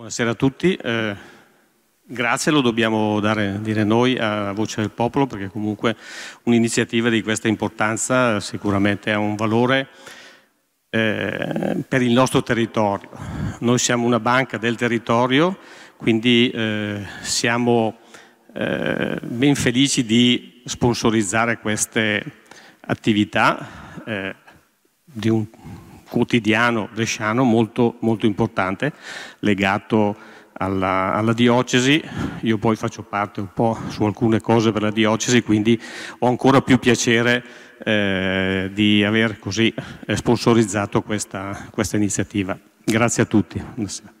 Buonasera a tutti. Eh, grazie, lo dobbiamo dare, dire noi a Voce del Popolo, perché comunque un'iniziativa di questa importanza sicuramente ha un valore eh, per il nostro territorio. Noi siamo una banca del territorio, quindi eh, siamo eh, ben felici di sponsorizzare queste attività eh, di un quotidiano bresciano molto, molto importante, legato alla, alla, diocesi, io poi faccio parte un po' su alcune cose per la diocesi, quindi ho ancora più piacere eh, di aver così eh, sponsorizzato questa, questa iniziativa. Grazie a tutti. Buonasera.